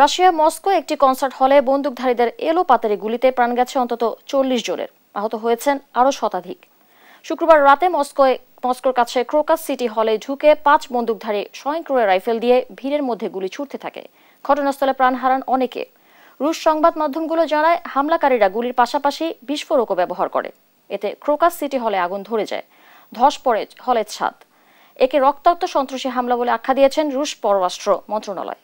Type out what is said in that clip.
Russia Moscow একটি concert হলে বন্দুকধারীদের এলো পাতারি গুলিতে প্রাণ গেছে অন্তত চল্লিশ জনের আহত হয়েছেন আরও শতাধিক শুক্রবার রাতে মস্কোয় মস্কোর কাছে ক্রোকাস সিটি হলে ঢুকে পাঁচ বন্দুকধারী স্বয়ংক্রিয় রাইফেল দিয়ে ভিড়ের মধ্যে গুলি ছুটতে থাকে ঘটনাস্থলে প্রাণ হারান অনেকে রুশ সংবাদ মাধ্যমগুলো জানায় হামলাকারীরা গুলির পাশাপাশি বিস্ফোরকও ব্যবহার করে এতে ক্রোকাস সিটি হলে আগুন ধরে যায় ধস পড়ে হলের ছাদ একে রক্তাক্ত সন্ত্রাসী হামলা বলে আখ্যা দিয়েছেন রুশ পররাষ্ট্র মন্ত্রণালয়